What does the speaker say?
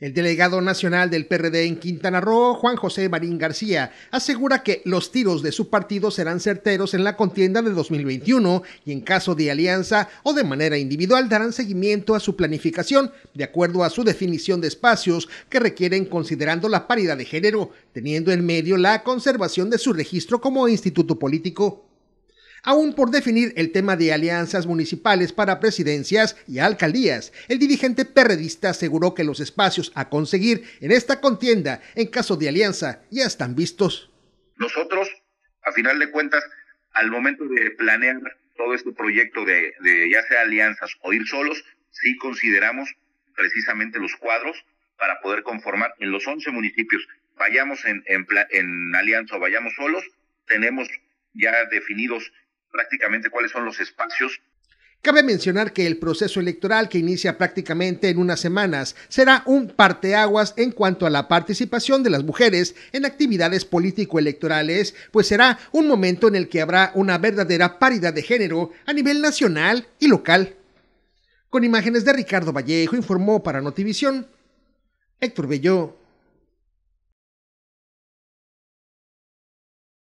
El delegado nacional del PRD en Quintana Roo, Juan José Marín García, asegura que los tiros de su partido serán certeros en la contienda de 2021 y en caso de alianza o de manera individual darán seguimiento a su planificación de acuerdo a su definición de espacios que requieren considerando la paridad de género, teniendo en medio la conservación de su registro como instituto político. Aún por definir el tema de alianzas municipales para presidencias y alcaldías, el dirigente perredista aseguró que los espacios a conseguir en esta contienda en caso de alianza ya están vistos. Nosotros, a final de cuentas, al momento de planear todo este proyecto de, ya sea alianzas o ir solos, sí consideramos precisamente los cuadros para poder conformar en los 11 municipios, vayamos en alianza o vayamos solos, tenemos ya definidos prácticamente cuáles son los espacios. Cabe mencionar que el proceso electoral que inicia prácticamente en unas semanas será un parteaguas en cuanto a la participación de las mujeres en actividades político-electorales, pues será un momento en el que habrá una verdadera paridad de género a nivel nacional y local. Con imágenes de Ricardo Vallejo informó para Notivision. Héctor Bello.